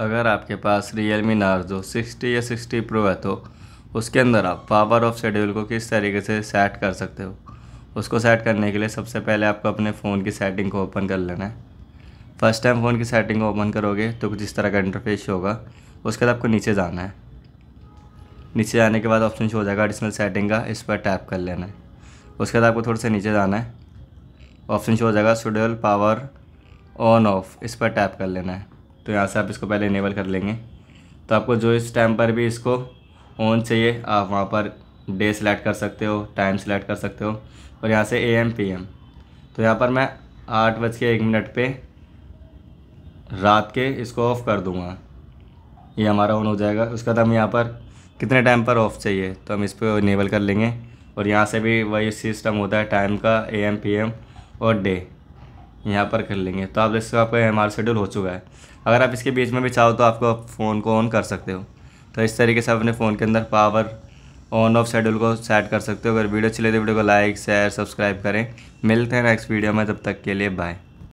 अगर आपके पास रियल मी नार्जो सिक्सटी या सिक्सटी प्रो है तो उसके अंदर आप पावर ऑफ शेड्यूल को किस तरीके से सेट कर सकते हो उसको सेट करने के लिए सबसे पहले आपको अपने फ़ोन की सेटिंग को ओपन कर लेना है फर्स्ट टाइम फ़ोन की सेटिंग को ओपन करोगे तो जिस तरह का इंटरफेस होगा उसके बाद आपको नीचे जाना है नीचे जाने के बाद ऑप्शन शो हो जाएगा एडिशनल सेटिंग का इस पर टैप कर लेना है उसके बाद आपको थोड़ा सा नीचे जाना है ऑप्शन शो हो जाएगा शेड्यूल पावर ऑन ऑफ इस पर टैप कर लेना है तो यहाँ से आप इसको पहले इनेबल कर लेंगे तो आपको जो इस टाइम पर भी इसको ऑन चाहिए आप वहाँ पर डे सिलेक्ट कर सकते हो टाइम सेलेक्ट कर सकते हो और यहाँ से ए एम पी एम तो यहाँ पर मैं आठ बज के एक मिनट पर रात के इसको ऑफ़ कर दूँगा ये हमारा ऑन हो जाएगा उसके बाद हम यहाँ पर कितने टाइम पर ऑफ़ चाहिए तो हम इस पर इनेबल कर लेंगे और यहाँ से भी वही सिस्टम होता है टाइम का ए एम पी एम और डे यहाँ पर कर लेंगे तो आप देख सकते हो आपका आर शेड्यूल हो चुका है अगर आप इसके बीच में भी चाहो तो आपको आप फ़ोन को ऑन कर सकते हो तो इस तरीके से आप अपने फ़ोन के अंदर पावर ऑन ऑफ शेड्यूल को सेट कर सकते हो अगर वीडियो अच्छी लगे तो वीडियो को लाइक शेयर सब्सक्राइब करें मिलते हैं नेक्स्ट वीडियो में तब तक के लिए बाय